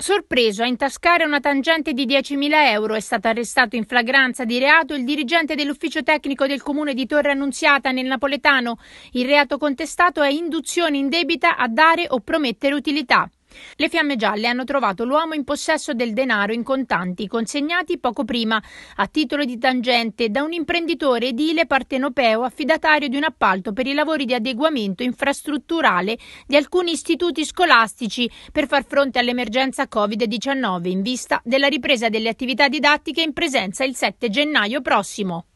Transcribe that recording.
Sorpreso a intascare una tangente di 10.000 euro è stato arrestato in flagranza di reato il dirigente dell'ufficio tecnico del comune di Torre Annunziata nel napoletano. Il reato contestato è induzione indebita a dare o promettere utilità. Le fiamme gialle hanno trovato l'uomo in possesso del denaro in contanti consegnati poco prima a titolo di tangente da un imprenditore edile partenopeo affidatario di un appalto per i lavori di adeguamento infrastrutturale di alcuni istituti scolastici per far fronte all'emergenza Covid-19 in vista della ripresa delle attività didattiche in presenza il 7 gennaio prossimo.